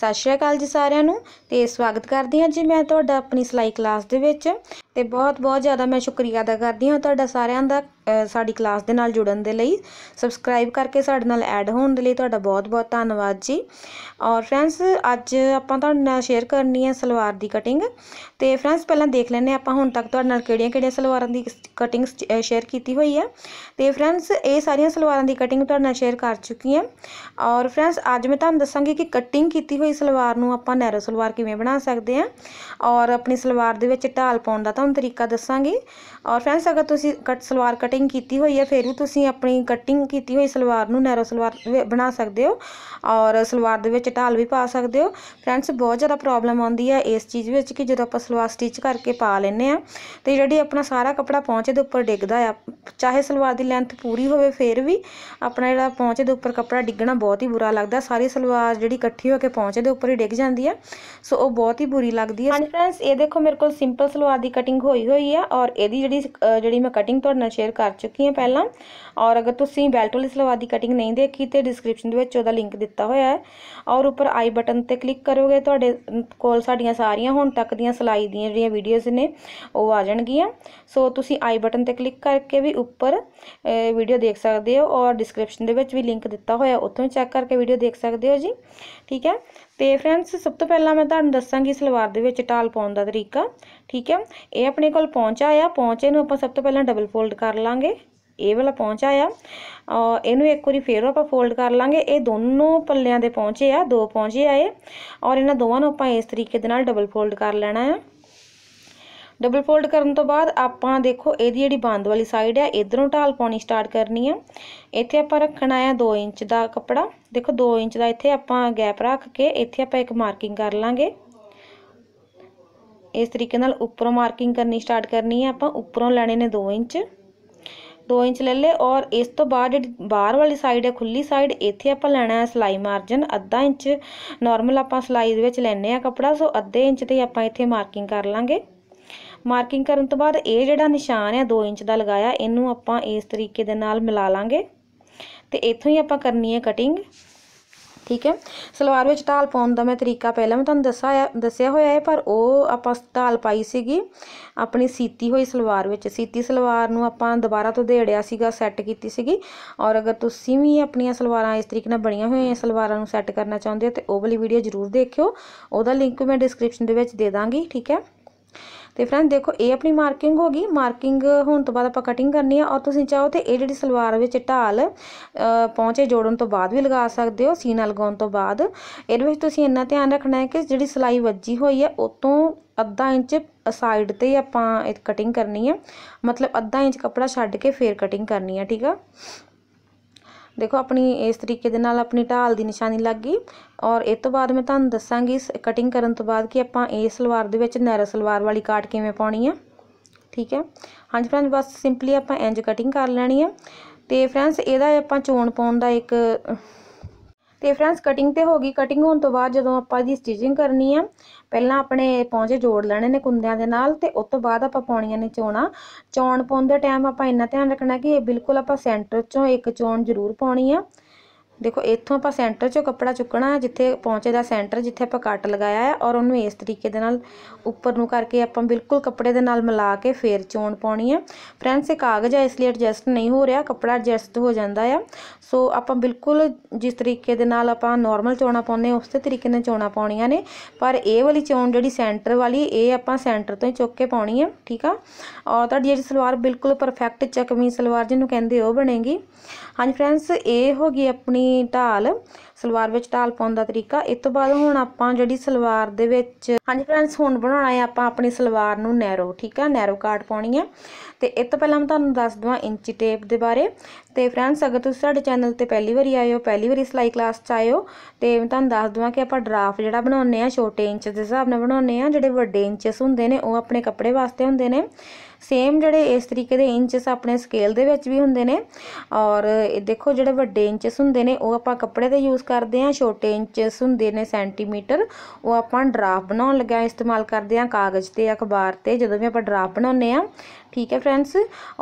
ਸਤਿ ਸ਼੍ਰੀ ਅਕਾਲ ਜੀ ਸਾਰਿਆਂ ਨੂੰ ਤੇ ਸਵਾਗਤ ਕਰਦੀ ਹਾਂ ਜੀ ਮੈਂ ਤੁਹਾਡਾ ਆਪਣੀ ਸਲਾਈ ਕਲਾਸ ਦੇ ਵਿੱਚ ਤੇ ਬਹੁਤ ਬਹੁਤ ਜ਼ਿਆਦਾ ਮੈਂ ਸ਼ੁਕਰੀਆ ਅਦਾ ਕਰਦੀ ਹਾਂ ਤੁਹਾਡਾ ਸਾਰਿਆਂ ਦਾ साड़ी क्लास के नाल जुड़न दे लिए सबसक्राइब करके साथ ऐड होने लिए तो बहुत बहुत धन्यवाद जी और फ्रेंड्स अज आप शेयर करनी है सलवार की कटिंग तो फ्रेंड्स पहले देख लें आप हूँ तक थोड़े कि सलवारों की कटिंग शेयर की हुई है तो फ्रेंड्स ये सारिया सलवार की कटिंग शेयर कर चुकी हैं और फ्रेंड्स अज मैं तुम दसागी कि कटिंग की हुई सलवार को आप नैरो सलवार किमें बना सकते हैं और अपनी सलवार के ढाल पाँव का तुम तरीका दसागी और फ्रेंड्स अगर तुम कट सलवार कट कटिंग की हुई है फिर भी तुम अपनी कटिंग की हुई सलवार को नैरो सलवार बना सकते हो और सलवार ढाल भी पा सकते हो फ्रेंड्स बहुत ज़्यादा प्रॉब्लम आँदी है इस चीज़ में कि जो आप सलवार स्टिच करके पा लें तो जी अपना सारा कपड़ा पहुँचे उपर डिगद चाहे सलवार की लेंथ पूरी हो फिर भी अपना जो पहुँचे उपर कपड़ा डिगना बहुत ही बुरा लगता सारी सलवार जी इट्ठी होकर पहुँचे उपर ही डिग जाती है सो वह बहुत ही बुरी लगती है फ्रेंड्स ये देखो मेरे को सिंपल सलवार की कटिंग हुई हुई है और यदि जी जी मैं कटिंग शेयर कर कर चुकी हैं पहला और अगर तुम बैल्ट वाली सलवार की कटिंग नहीं देखी तो डिस्क्रिप्शन लिंक दिता हुआ है और उपर आई बटन पर क्लिक करोगे थोड़े तो को सारिया हूँ तक दलाई दीडियोज़ ने आ जाएगियाँ सो तुम आई बटन पर क्लिक करके भी उपर वीडियो देख सकते हो और डिस्क्रिप्शन भी लिंक दिता हो उतों चैक करके भीडियो देख सकते हो जी ठीक है ਤੇ ਫਰੈਂਡਸ ਸਭ ਤੋਂ ਪਹਿਲਾਂ ਮੈਂ ਤੁਹਾਨੂੰ ਦੱਸਾਂਗੀ ਸਲਵਾਰ ਦੇ ਵਿੱਚ ਟਾਲ ਪਾਉਣ ਦਾ ਤਰੀਕਾ ਠੀਕ ਹੈ ਇਹ ਆਪਣੇ ਕੋਲ ਪਹੁੰਚ ਆਇਆ ਪਹੁੰਚੇ ਨੂੰ ਆਪਾਂ ਸਭ ਤੋਂ ਪਹਿਲਾਂ ਡਬਲ ਫੋਲਡ ਕਰ ਲਾਂਗੇ ਇਹ ਵਾਲਾ ਪਹੁੰਚ ਆਇਆ ਇਹਨੂੰ ਇੱਕ ਵਾਰੀ ਫੇਰ ਆਪਾਂ ਫੋਲਡ ਕਰ ਲਾਂਗੇ ਇਹ ਦੋਨੋਂ ਪੱਲਿਆਂ ਦੇ ਪਹੁੰਚੇ ਆ ਦੋ ਪਹੁੰਚੇ ਆਏ ਔਰ ਇਹਨਾਂ ਦੋਵਾਂ ਨੂੰ ਆਪਾਂ ਇਸ ਤਰੀਕੇ ਦੇ ਨਾਲ ਡਬਲ ਫੋਲਡ ਕਰ ਲੈਣਾ ਹੈ डबल फोल्ड करने तो बाद आप देखो ये जी बंद वाली साइड है इधरों ढाल पानी स्टार्ट करनी है इतने आप रखना है दो इंच का कपड़ा देखो दो इंच का इतने आप गैप रख के इतने आप एक मार्किंग कर लेंगे इस तरीके उपरों मार्किंग करनी स्टार्ट करनी है आप उपरों लैने ने दो इंच दो इंच ले ले और इस तो बाद बार वाली साइड है खुली साइड इतने आप लैना है सिलाई मार्जिन अद्धा इंच नॉर्मल आप सिलाई लें कपड़ा सो अद्धे इंच से आप इतने मार्किंग कर लेंगे मार्किंग करने तो बाद जो निशान है दो इंच का लगया इनू आप इस तरीके मिला लाँगे तो इतों ही आप करनी है कटिंग ठीक है सलवार में ढाल पाँव का मैं तरीका पहले मैं तुम दसा दसिया होया है पर आप ढाल पाई सी अपनी सीती हुई सलवार सीती सलवार को दोबारा तो देड़िया सैट की सी और अगर तुम भी अपन सलवारा इस तरीके बनिया हुई सलवारा सैट करना चाहते हो तो वो वाली वीडियो जरूर देखियो वह लिंक मैं डिस्क्रिप्शन दे दाँगी ठीक है तो फ्रेंड देखो ये अपनी मार्किंग होगी मार्किंग होने तो बाद कटिंग करनी है और तुम चाहो तो ये जी सलवार ढाल पौचे जोड़न तो बाद भी लगा सकते हो सीना लगाने तो बाद इन्ना ध्यान रखना है कि जी सिलाई वजी हुई है उत्तों अद्धा इंच साइड पर आप कटिंग करनी है मतलब अद्धा इंच कपड़ा छड़ के फिर कटिंग करनी है ठीक है ਦੇਖੋ ਆਪਣੀ ਇਸ ਤਰੀਕੇ ਦੇ ਨਾਲ ਆਪਣੀ ਢਾਲ ਦੀ ਨਿਸ਼ਾਨੀ ਲੱਗ ਗਈ ਔਰ ਇਹ ਤੋਂ ਬਾਅਦ ਮੈਂ ਤੁਹਾਨੂੰ ਦੱਸਾਂਗੀ ਇਸ ਕਟਿੰਗ ਕਰਨ ਤੋਂ ਬਾਅਦ ਕਿ ਆਪਾਂ ਇਹ ਸਲਵਾਰ ਦੇ ਵਿੱਚ ਨੈਰੋ ਸਲਵਾਰ ਵਾਲੀ ਕਾਟ ਕਿਵੇਂ ਪਾਉਣੀ ਹੈ ਠੀਕ ਹੈ ਹਾਂਜੀ ਫਰੈਂਡਸ ਬਸ ਸਿੰਪਲੀ ਆਪਾਂ ਇੰਜ ਕਟਿੰਗ ਕਰ ਲੈਣੀ ਹੈ ਤੇ ਫਰੈਂਡਸ ਇਹਦਾ ਆਪਾਂ ਚੋਣ ਪਾਉਣ ਦਾ ਇੱਕ ਤੇ ਫਰੈਂਡਸ ਕਟਿੰਗ ਤੇ ਹੋ ਗਈ ਕਟਿੰਗ ਹੋਣ ਤੋਂ ਬਾਅਦ ਜਦੋਂ ਆਪਾਂ ਦੀ ਸਟਿਚਿੰਗ ਕਰਨੀ ਆ ਪਹਿਲਾਂ ਆਪਣੇ ਪੌਂਚੇ ਜੋੜ ਲੈਣੇ ਨੇ ਕੁੰਦਿਆਂ ਦੇ ਨਾਲ ਤੇ ਉਸ ਤੋਂ ਬਾਅਦ ਆਪਾਂ ਪਾਉਣੀਆਂ ਨੇ ਚੋਣਾ ਚੌਣ ਪਾਉਂਦੇ ਟਾਈਮ ਆਪਾਂ ਇੰਨਾ ਧਿਆਨ ਰੱਖਣਾ ਕਿ ਇਹ ਬਿਲਕੁਲ ਆਪਾਂ ਸੈਂਟਰ ਚੋਂ ਇੱਕ ਚੋਣ ਜ਼ਰੂਰ ਪਾਉਣੀ ਆ देखो इतों आप सेंटर चो कपड़ा चुकना जिथे पहुँचेगा सेंटर जिथे आप कट लगया है और उन्होंने इस तरीके उपर न करके आप बिल्कुल कपड़े के नाल मिला के फिर चोन पानी है फ्रेंड्स ये कागज़ है इसलिए एडजस्ट नहीं हो रहा कपड़ा एडजस्ट हो जाता है सो आप बिल्कुल जिस तरीके नॉर्मल चोना पाने उस तरीके ने चोणा पाया ने पर यह वाली चोन जी सेंटर वाली ये आप सेंटर तो ही चुक के पानी है ठीक है और जी सलवार बिल्कुल परफेक्ट चकमी सलवार जिन्होंने कहें बनेगी हाँ जी फ्रेंड्स ये होगी अपनी ਅਸੀਂ ਢਾਲ ਸਲਵਾਰ ਵਿੱਚ ਢਾਲ ਪਾਉਣ ਦਾ ਤਰੀਕਾ ਇਸ ਤੋਂ ਬਾਅਦ ਹੁਣ ਆਪਾਂ ਜਿਹੜੀ ਸਲਵਾਰ ਦੇ ਵਿੱਚ ਹਾਂਜੀ ਫਰੈਂਡਸ ਹੁਣ ਬਣਾਉਣਾ ਹੈ ਆਪਾਂ ਆਪਣੀ ਸਲਵਾਰ ਨੂੰ ਨੈਰੋ ਠੀਕ ਆ ਨੈਰੋ ਕਾਟ ਪਾਉਣੀ ਹੈ ਤੇ ਇਸ ਤੋਂ ਪਹਿਲਾਂ ਮੈਂ ਤੁਹਾਨੂੰ ਦੱਸ ਦਵਾਂ ਇੰਚੀ ਟੇਪ ਦੇ ਬਾਰੇ ਤੇ ਫਰੈਂਡਸ ਅਗਰ ਤੁਸੀਂ ਸਾਡੇ ਚੈਨਲ ਤੇ ਪਹਿਲੀ ਵਾਰੀ ਆਏ ਹੋ ਪਹਿਲੀ ਵਾਰੀ ਸਲਾਈ ਕਲਾਸ 'ਚ ਆਏ ਹੋ ਤੇ ਮੈਂ ਤੁਹਾਨੂੰ ਦੱਸ ਦਵਾਂ ਕਿ ਆਪਾਂ ਡਰਾਫਟ ਜਿਹੜਾ ਬਣਾਉਨੇ ਆ ਛੋਟੇ ਇੰਚ ਦੇ ਹਿਸਾਬ ਨਾਲ ਬਣਾਉਨੇ ਆ ਜਿਹੜੇ ਵੱਡੇ ਇੰਚਸ ਹੁੰਦੇ ਨੇ ਉਹ ਆਪਣੇ ਕੱਪੜੇ ਵਾਸਤੇ ਹੁੰਦੇ ਨੇ सेम जे इस तरीके के इंच अपने स्केल दे होंगे ने और देखो जो वे इंचस होंगे ने कपड़े पर यूज़ करते हैं छोटे इंचस होंगे ने सेंटीमीटर वो आप ड्राफ्ट बना लगे इस्तेमाल करते हैं कागज़ से अखबार से जो भी आप ड्राफ्ट बनाने ठीक है फ्रेंड्स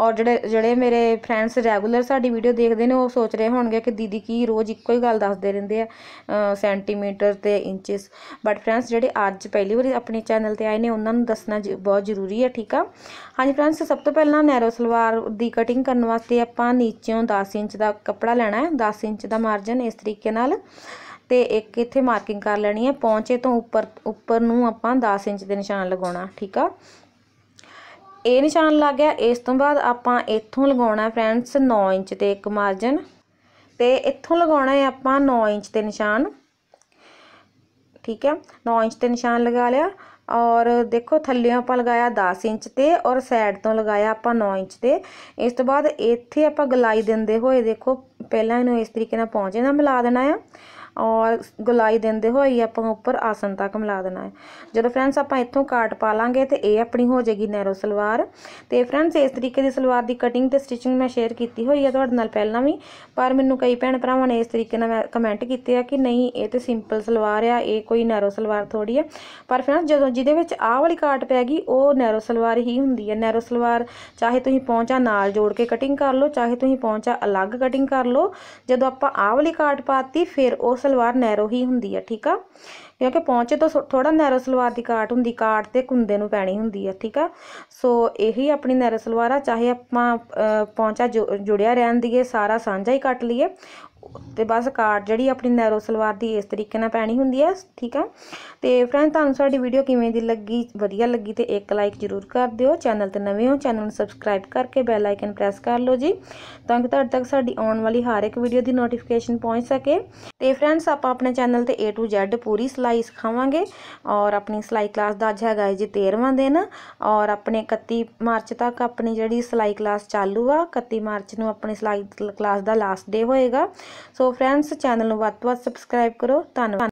और जड़े जड़े मेरे फ्रेंड्स रैगूलर साड़ी वीडियो देखते हैं वो सोच रहे हो कि दीदी की रोज़ एको गल दसते रहेंगे सेंटीमीटर से इंचस बट फ्रेंड्स जोड़े अज पहली बार अपने चैनल पर आए हैं उन्होंने दसना ज बहुत जरूरी है ठीक है हाँ ਹਾਂਜੀ ਫਰੈਂਡਸ ਸਭ ਤੋਂ ਪਹਿਲਾਂ ਨੈਰੋ ਸਲਵਾਰ ਦੀ ਕਟਿੰਗ ਕਰਨ ਵਾਸਤੇ ਆਪਾਂ ਨੀਚੋਂ 10 ਇੰਚ ਦਾ ਕੱਪੜਾ ਲੈਣਾ ਹੈ 10 ਇੰਚ ਦਾ ਮਾਰਜਨ ਇਸ ਤਰੀਕੇ ਨਾਲ ਤੇ ਇੱਕ ਇੱਥੇ ਮਾਰਕਿੰਗ ਕਰ ਲੈਣੀ ਹੈ ਪੌਂਚੇ ਤੋਂ ਉੱਪਰ ਉੱਪਰ ਨੂੰ ਆਪਾਂ 10 ਇੰਚ ਦੇ ਨਿਸ਼ਾਨ ਲਗਾਉਣਾ ਠੀਕ ਆ ਇਹ ਨਿਸ਼ਾਨ ਲੱਗ ਗਿਆ ਇਸ ਤੋਂ ਬਾਅਦ ਆਪਾਂ ਇੱਥੋਂ ਲਗਾਉਣਾ ਹੈ ਫਰੈਂਡਸ 9 ਇੰਚ ਤੇ ਇੱਕ ਮਾਰਜਨ ਤੇ ਇੱਥੋਂ ਲਗਾਉਣਾ ਹੈ ਆਪਾਂ 9 ਇੰਚ ਤੇ ਨਿਸ਼ਾਨ ਠੀਕ ਹੈ 9 ਇੰਚ ਤੇ ਨਿਸ਼ਾਨ ਲਗਾ ਲਿਆ ਔਰ ਦੇਖੋ ਥੱਲੇ ਆਪਾਂ ਲਗਾਇਆ 10 ਇੰਚ ਤੇ ਔਰ ਸਾਈਡ ਤੋਂ ਲਗਾਇਆ ਆਪਾਂ 9 ਇੰਚ ਤੇ ਇਸ ਤੋਂ ਬਾਅਦ ਇੱਥੇ ਆਪਾਂ ਗਲਾਈ ਦਿੰਦੇ ਹੋਏ ਦੇਖੋ ਪਹਿਲਾਂ ਇਹਨੂੰ ਇਸ ਤਰੀਕੇ ਨਾਲ ਪੌਂਚੇ ਨਾਲ ਮਿਲਾ ਦੇਣਾ ਆ और गुलाई देंदे हो आप उपर आसन तक मिला देना है जो फ्रेंड्स आप इतों काट पा लाँगे तो यह अपनी हो जाएगी नैरो सलवार तो फ्रेंड्स इस तरीके की सलवार की कटिंग स्टिचिंग मैं शेयर की हुई है थोड़े ना पहला भी पर मैं कई भैन भरावों ने इस तरीके मैं कमेंट किए कि नहीं ये सिंपल सलवार आ ये कोई नैरो सलवार थोड़ी है पर फ्रेंड्स जो जिद आह वाली काट पैगी नैरो सलवार ही होंगी है नैरो सलवार चाहे तुम पौचा नाल जोड़ के कटिंग कर लो चाहे तुम पौचा अलग कटिंग कर लो जो आप आह वाली काट पाती फिर उस सलवार नैरो ही होंगी है ठीक है क्योंकि पहुंचे तो थोड़ा नैरो सलवार की काट होंगी काट तो कुंदे पैनी होंगी है ठीक है सो यही अपनी नैरो सलवार आ चाहे आप जु जुड़िया रहन दी सारा साझा ही कट लीए तो बस काट जी अपनी नैरो सलवार की इस तरीके पैनी होंगी है ठीक है तो फ्रेंड तूी वीडियो किमें लगी वजी लगी तो एक लाइक जरूर कर दौ चैनल तो नवे हो चैनल सबसक्राइब करके बैलाइकन प्रेस कर लो जी ताकि तक साने वाली हर एक वीडियो की नोटिफिकेशन पहुँच सके फ्रेंड्स आप अपने चैनल तो ए टू जैड पूरी सिलाई सिलाई सिखावे और अपनी सिलाई क्लास का अज हैगा जी तेरहवें दिन और अपने कती मार्च तक अपनी जी सिलाई क्लास चालू आ कत्ती मार्च में अपनी सिलाई क्लास का लास्ट डे होएगा सो फ्रेंड्स चैनल में वो तो वो सबसक्राइब करो धनबाद